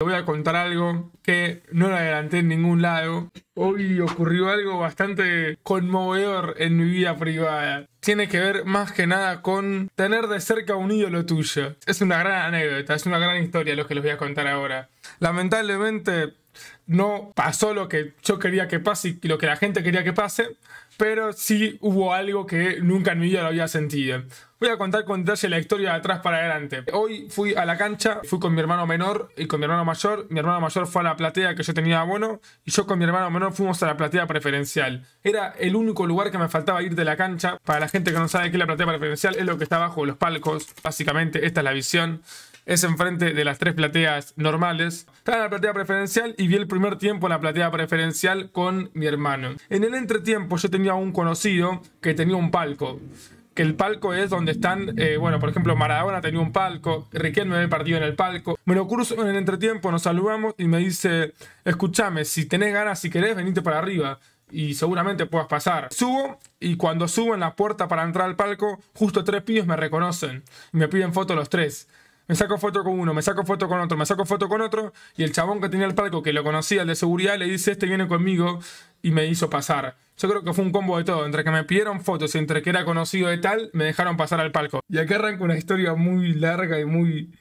Te voy a contar algo que no lo adelanté en ningún lado. Hoy ocurrió algo bastante conmovedor en mi vida privada. Tiene que ver más que nada con tener de cerca un ídolo tuyo. Es una gran anécdota, es una gran historia lo que les voy a contar ahora. Lamentablemente no pasó lo que yo quería que pase y lo que la gente quería que pase, pero sí hubo algo que nunca en mi vida lo había sentido. Voy a contar con detalle la historia de atrás para adelante. Hoy fui a la cancha, fui con mi hermano menor y con mi hermano mayor. Mi hermano mayor fue a la platea que yo tenía bueno y yo con mi hermano menor fuimos a la platea preferencial. Era el único lugar que me faltaba ir de la cancha. Para la gente que no sabe que la platea preferencial, es lo que está abajo de los palcos. Básicamente, esta es la visión es enfrente de las tres plateas normales. Estaba en la platea preferencial y vi el primer tiempo en la platea preferencial con mi hermano. En el entretiempo yo tenía un conocido que tenía un palco que el palco es donde están, eh, bueno, por ejemplo, Maradona tenía un palco, Riquelme había partido en el palco. Me lo cruzo en el entretiempo, nos saludamos y me dice, escúchame, si tenés ganas, si querés, venite para arriba y seguramente puedas pasar. Subo y cuando subo en la puerta para entrar al palco, justo tres pibes me reconocen y me piden foto los tres. Me saco foto con uno, me saco foto con otro, me saco foto con otro. Y el chabón que tenía el palco, que lo conocía, el de seguridad, le dice, este viene conmigo y me hizo pasar. Yo creo que fue un combo de todo. Entre que me pidieron fotos y entre que era conocido de tal, me dejaron pasar al palco. Y acá arranca una historia muy larga y muy,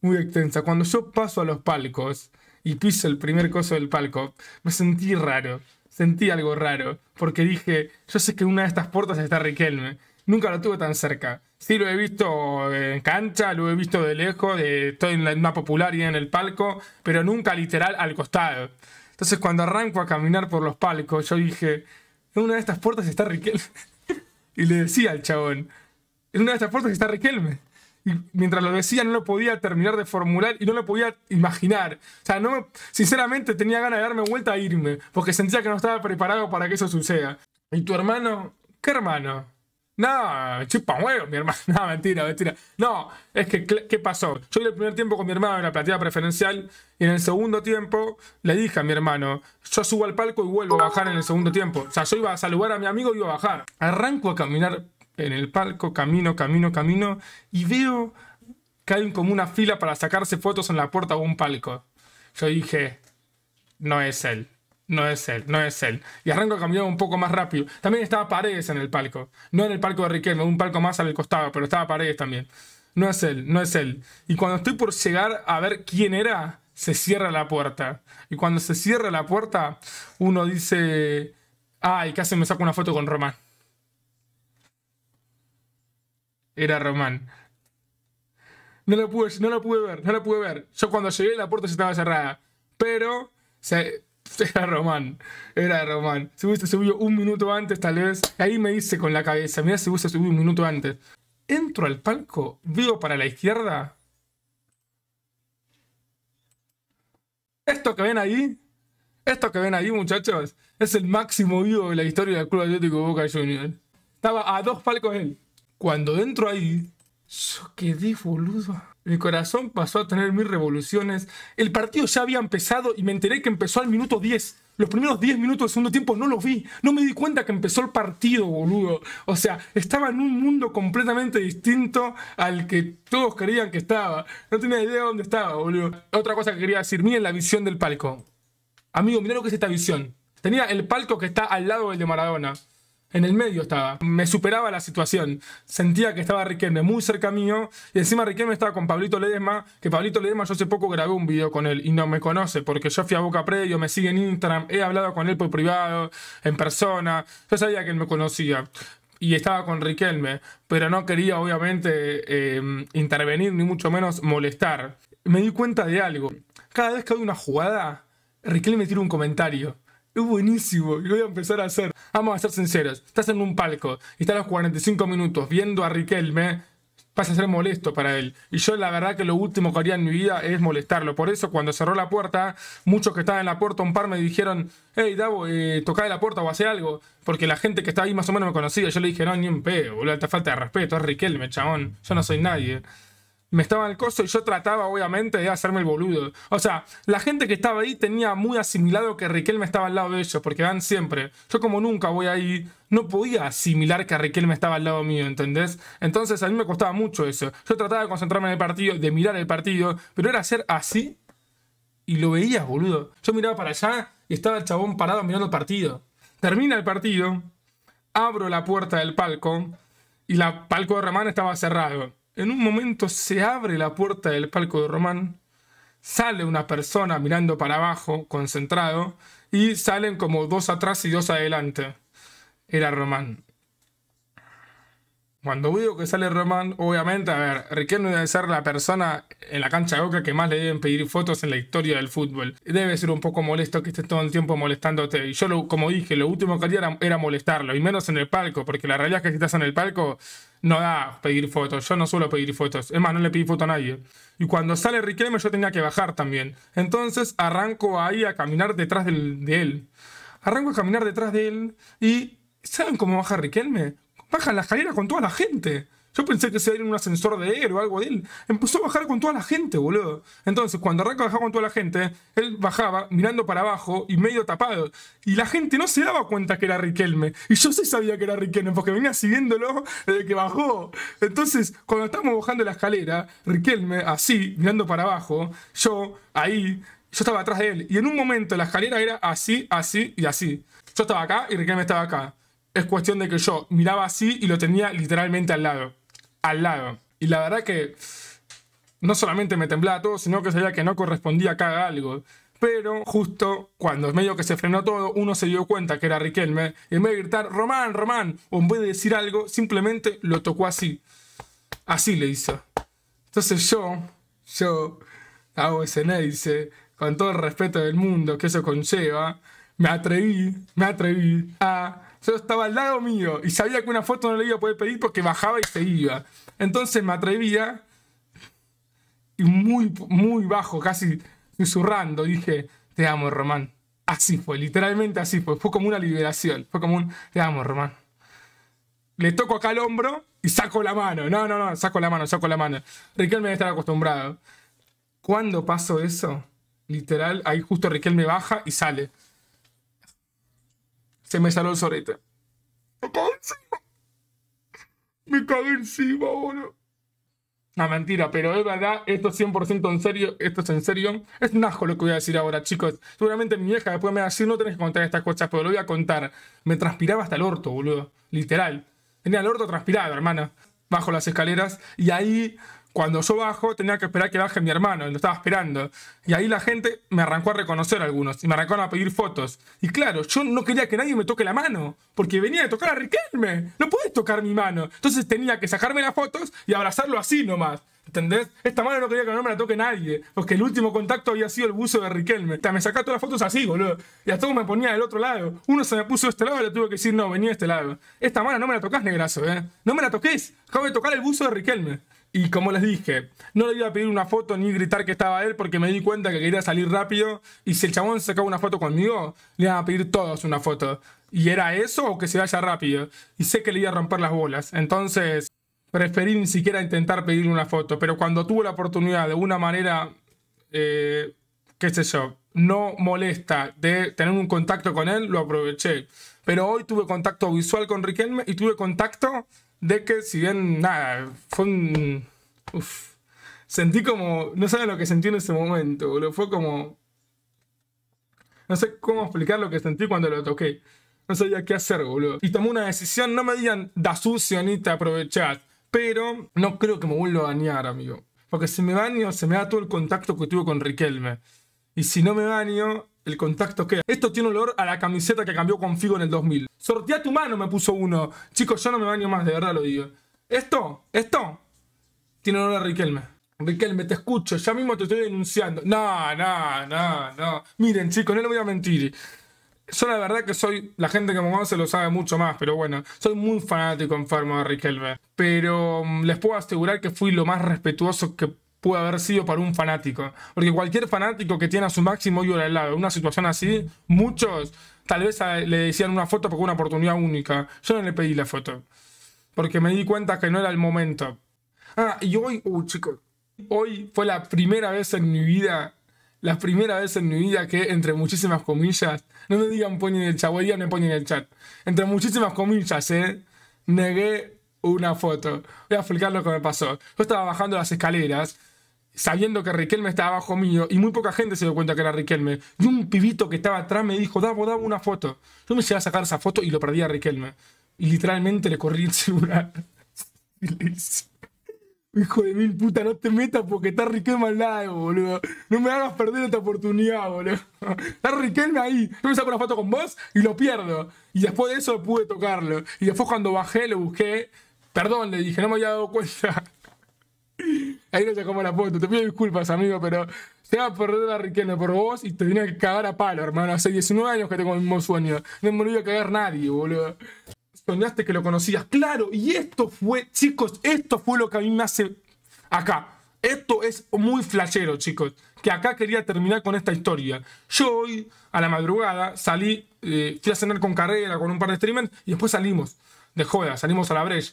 muy extensa. Cuando yo paso a los palcos y piso el primer coso del palco, me sentí raro. Sentí algo raro. Porque dije, yo sé que una de estas puertas está Riquelme. Nunca lo tuve tan cerca. Sí, lo he visto en cancha, lo he visto de lejos, estoy en la popular y en el palco, pero nunca literal al costado. Entonces cuando arranco a caminar por los palcos, yo dije, en una de estas puertas está Riquelme. y le decía al chabón, en una de estas puertas está Riquelme. Y mientras lo decía no lo podía terminar de formular y no lo podía imaginar. O sea, no sinceramente tenía ganas de darme vuelta a irme, porque sentía que no estaba preparado para que eso suceda. ¿Y tu hermano? ¿Qué hermano? No, chupa mi hermano. No, mentira, mentira. No, es que, ¿qué pasó? Yo en el primer tiempo con mi hermano en la platea preferencial y en el segundo tiempo le dije a mi hermano, yo subo al palco y vuelvo a bajar en el segundo tiempo. O sea, yo iba a saludar a mi amigo y iba a bajar. Arranco a caminar en el palco, camino, camino, camino y veo que hay como una fila para sacarse fotos en la puerta o un palco. Yo dije, no es él. No es él, no es él. Y arranco cambió un poco más rápido. También estaba Paredes en el palco. No en el palco de Riquelme, un palco más al costado, pero estaba Paredes también. No es él, no es él. Y cuando estoy por llegar a ver quién era, se cierra la puerta. Y cuando se cierra la puerta, uno dice, ay, casi me saco una foto con Román. Era Román. No la pude, no pude ver, no la pude ver. Yo cuando llegué la puerta ya estaba cerrada. Pero se, Era Román, era Román. si hubiese subido un minuto antes, tal vez. Ahí me hice con la cabeza, mira, si hubiese subido un minuto antes. Entro al palco, ¿Vivo para la izquierda. Esto que ven ahí, esto que ven ahí, muchachos, es el máximo vivo de la historia del Club Atlético Boca Juniors. Estaba a dos palcos él. Cuando entro ahí, yo quedé boludo. Mi corazón pasó a tener mil revoluciones. El partido ya había empezado y me enteré que empezó al minuto 10. Los primeros 10 minutos del segundo tiempo no los vi. No me di cuenta que empezó el partido, boludo. O sea, estaba en un mundo completamente distinto al que todos creían que estaba. No tenía idea de dónde estaba, boludo. Otra cosa que quería decir, miren la visión del palco. Amigo, miren lo que es esta visión. Tenía el palco que está al lado del de Maradona. En el medio estaba. Me superaba la situación. Sentía que estaba Riquelme muy cerca mío. Y encima Riquelme estaba con Pablito Ledesma. Que Pablito Ledesma yo hace poco grabé un video con él y no me conoce porque yo fui a Boca Predio, me sigue en Instagram, he hablado con él por privado, en persona. Yo sabía que él me conocía y estaba con Riquelme, pero no quería obviamente em, intervenir ni mucho menos molestar. Me di cuenta de algo. Cada vez que hay una jugada, Riquelme tira un comentario es buenísimo. Lo voy a empezar a hacer. Vamos a ser sinceros. Estás en un palco y estás los 45 minutos viendo a Riquelme. Vas a ser molesto para él. Y yo la verdad que lo último que haría en mi vida es molestarlo. Por eso cuando cerró la puerta, muchos que estaban en la puerta, un par me dijeron, hey Davo, eh, toca la puerta o hace algo. Porque la gente que estaba ahí más o menos me conocía. Yo le dije, no, ni un pedo, boludo, te falta de respeto, es Riquelme, chabón. Yo no soy nadie me estaba el coso y yo trataba obviamente de hacerme el boludo. O sea, la gente que estaba ahí tenía muy asimilado que Riquelme estaba al lado de ellos, porque van siempre. Yo como nunca voy ahí, no podía asimilar que Riquelme estaba al lado mío, ¿entendés? Entonces a mí me costaba mucho eso. Yo trataba de concentrarme en el partido, de mirar el partido, pero era hacer así y lo veías, boludo. Yo miraba para allá y estaba el chabón parado mirando el partido. Termina el partido, abro la puerta del palco y la palco de Ramán estaba cerrado. En un momento se abre la puerta del palco de Román, sale una persona mirando para abajo, concentrado, y salen como dos atrás y dos adelante. Era Román. Cuando veo que sale Román, obviamente, a ver, Riquelme debe ser la persona en la cancha de Boca que más le deben pedir fotos en la historia del fútbol. Debe ser un poco molesto que estés todo el tiempo molestándote. Y yo, como dije, lo último que haría era, molestarlo, y menos en el palco, porque la realidad es que si estás en el palco no da pedir fotos. Yo no suelo pedir fotos. Es más, no le pedí foto a nadie. Y cuando sale Riquelme yo tenía que bajar también. Entonces arranco ahí a caminar detrás de él. Arranco a caminar detrás de él y ¿Saben cómo baja Riquelme? baja la escalera con toda la gente. Yo pensé que se en un ascensor de él o algo de él. Empezó a bajar con toda la gente, boludo. Entonces, cuando arranca bajaba con toda la gente, él bajaba mirando para abajo y medio tapado. Y la gente no se daba cuenta que era Riquelme. Y yo sí sabía que era Riquelme porque venía siguiéndolo desde que bajó. Entonces, cuando estábamos bajando la escalera, Riquelme, así, mirando para abajo, yo ahí, yo estaba atrás de él. Y en un momento la escalera era así, así y así. Yo estaba acá y Riquelme estaba acá. Es cuestión de que yo miraba así y lo tenía literalmente al lado. Al lado. Y la verdad que no solamente me temblaba todo, sino que sabía que no correspondía a algo. Pero justo cuando medio que se frenó todo, uno se dio cuenta que era Riquelme. Y en vez de gritar, Román, Román, o en vez de decir algo, simplemente lo tocó así. Así le hizo. Entonces yo, yo, hago ese dice, con todo el respeto del mundo que eso conlleva, me atreví, me atreví a yo estaba al lado mío y sabía que una foto no le iba a poder pedir porque bajaba y se iba. Entonces me atrevía y muy, muy bajo, casi susurrando, dije, te amo, Román. Así fue, literalmente así fue. Fue como una liberación. Fue como un, te amo, Román. Le toco acá el hombro y saco la mano. No, no, no, saco la mano, saco la mano. Riquelme debe estar acostumbrado. ¿Cuándo pasó eso? Literal, ahí justo Riquelme baja y sale. Se me salió el sorete. Me cago encima. Me cago encima, ahora. No, mentira, pero es verdad, esto es 100% en serio, esto es en serio. Es un asco lo que voy a decir ahora, chicos. Seguramente mi vieja después me va a decir, no tenés que contar estas cosas, pero lo voy a contar. Me transpiraba hasta el orto, boludo. Literal. Tenía el orto transpirado, hermana. Bajo las escaleras y ahí cuando yo bajo, tenía que esperar que baje mi hermano, y lo estaba esperando. Y ahí la gente me arrancó a reconocer a algunos, y me arrancaron a pedir fotos. Y claro, yo no quería que nadie me toque la mano, porque venía a tocar a Riquelme. No puedes tocar mi mano. Entonces tenía que sacarme las fotos y abrazarlo así nomás. ¿Entendés? Esta mano no quería que no me la toque nadie, porque el último contacto había sido el buzo de Riquelme. sea, me sacaba todas las fotos así, boludo. Y a todos me ponía del otro lado. Uno se me puso de este lado y le tuve que decir, no, venía de este lado. Esta mano no me la tocas, negrazo, eh. No me la toques. Acabo de tocar el buzo de Riquelme. Y como les dije, no le iba a pedir una foto ni gritar que estaba él porque me di cuenta que quería salir rápido. Y si el chabón sacaba una foto conmigo, le iban a pedir todos una foto. ¿Y era eso o que se vaya rápido? Y sé que le iba a romper las bolas. Entonces, preferí ni siquiera intentar pedirle una foto. Pero cuando tuve la oportunidad de una manera, eh, qué sé yo, no molesta de tener un contacto con él, lo aproveché. Pero hoy tuve contacto visual con Riquelme y tuve contacto de que, si bien, nada, fue un. Uf, sentí como. No saben lo que sentí en ese momento, boludo. Fue como. No sé cómo explicar lo que sentí cuando lo toqué. No sabía qué hacer, boludo. Y tomé una decisión. No me digan, da sucio, ni te aprovechás. Pero no creo que me vuelva a dañar, amigo. Porque si me daño, se me da todo el contacto que tuve con Riquelme. Y si no me baño, el contacto queda. Esto tiene olor a la camiseta que cambió con Figo en el 2000. Sortea tu mano, me puso uno. Chicos, yo no me baño más, de verdad lo digo. Esto, esto, tiene olor a Riquelme. Riquelme, te escucho, ya mismo te estoy denunciando. No, no, no, no. Miren, chicos, no les voy a mentir. Yo la verdad que soy, la gente que me conoce lo sabe mucho más, pero bueno, soy muy fanático enfermo de Riquelme. Pero mm, les puedo asegurar que fui lo más respetuoso que pudo haber sido para un fanático. Porque cualquier fanático que tiene a su máximo ídolo el lado, una situación así, muchos tal vez le decían una foto porque una oportunidad única. Yo no le pedí la foto. Porque me di cuenta que no era el momento. Ah, y hoy, uh, chicos, hoy fue la primera vez en mi vida, la primera vez en mi vida que, entre muchísimas comillas, no me digan ponen el chat, me ponen el chat. Entre muchísimas comillas, eh, negué una foto. Voy a explicar lo que me pasó. Yo estaba bajando las escaleras sabiendo que Riquelme estaba abajo mío y muy poca gente se dio cuenta que era Riquelme. Y un pibito que estaba atrás me dijo, Davo, Davo, una foto. Yo me llegué a sacar esa foto y lo perdí a Riquelme. Y literalmente le corrí el celular. Hijo de mil puta, no te metas porque está Riquelme al lado, boludo. No me hagas perder esta oportunidad, boludo. Está Riquelme ahí. Yo me saco una foto con vos y lo pierdo. Y después de eso pude tocarlo. Y después cuando bajé, lo busqué. Perdón, le dije, no me había dado cuenta. Ahí no como la foto. Te pido disculpas, amigo, pero te va a perder la riqueza por vos y te tenía que cagar a palo, hermano. Hace 19 años que tengo el mismo sueño. No me lo a cagar nadie, boludo. Soñaste que lo conocías. Claro, y esto fue, chicos, esto fue lo que a mí me hace acá. Esto es muy flashero, chicos. Que acá quería terminar con esta historia. Yo hoy, a la madrugada, salí, eh, fui a cenar con carrera, con un par de streamers, y después salimos. De joda, salimos a la brecha.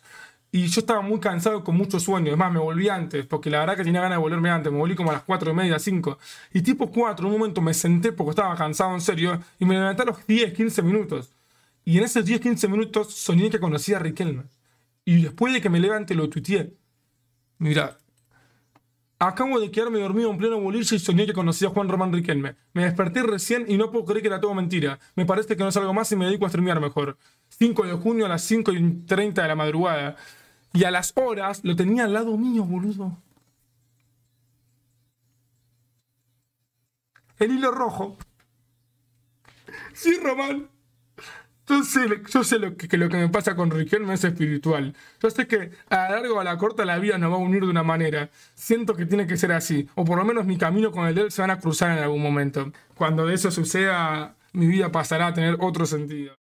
Y yo estaba muy cansado con muchos sueños, Es más, me volví antes, porque la verdad que tenía ganas de volverme antes. Me volví como a las 4 y media, 5. Y tipo 4, en un momento me senté porque estaba cansado en serio. Y me levanté a los 10, 15 minutos. Y en esos 10, 15 minutos soñé que conocía a Riquelme. Y después de que me levante lo tuiteé. Mirá, Acabo de quedarme dormido en pleno bolillo y soñé que conocía a Juan Román Riquelme. Me desperté recién y no puedo creer que era todo mentira. Me parece que no es algo más y me dedico a streamear mejor. 5 de junio a las 5 y 30 de la madrugada. Y a las horas lo tenía al lado mío, boludo. El hilo rojo. Sí, Román. Yo sé, lo, que, lo que me pasa con Riquelme es espiritual. Yo sé que a largo o a la corta la vida nos va a unir de una manera. Siento que tiene que ser así. O por lo menos mi camino con el de él se van a cruzar en algún momento. Cuando eso suceda, mi vida pasará a tener otro sentido.